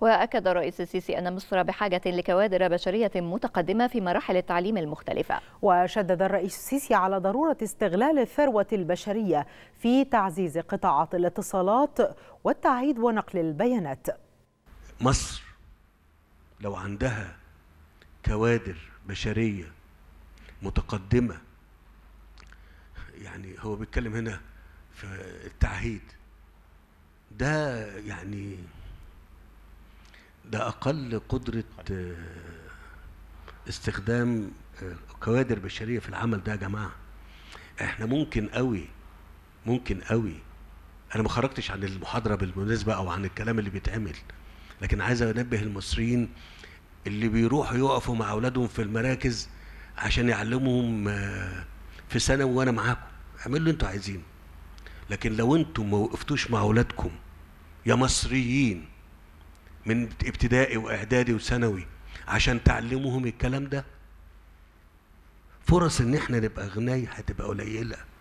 وأكد الرئيس السيسي أن مصر بحاجة لكوادر بشرية متقدمة في مراحل التعليم المختلفة وشدد الرئيس السيسي على ضرورة استغلال الثروة البشرية في تعزيز قطاعات الاتصالات والتعهيد ونقل البيانات مصر لو عندها كوادر بشرية متقدمة يعني هو بيتكلم هنا في التعهيد ده يعني ده اقل قدره آه، استخدام آه، كوادر بشريه في العمل ده يا جماعه احنا ممكن قوي ممكن قوي انا ما خرجتش عن المحاضره بالمناسبه او عن الكلام اللي بيتعمل لكن عايز انبه المصريين اللي بيروحوا يقفوا مع اولادهم في المراكز عشان يعلمهم آه، في ثانوي وانا معاكم اعملوا اللي انتوا عايزينه لكن لو انتم ما وقفتوش مع اولادكم يا مصريين من ابتدائي واعدادي وثانوي عشان تعلمهم الكلام ده فرص ان احنا نبقى غناي هتبقى قليله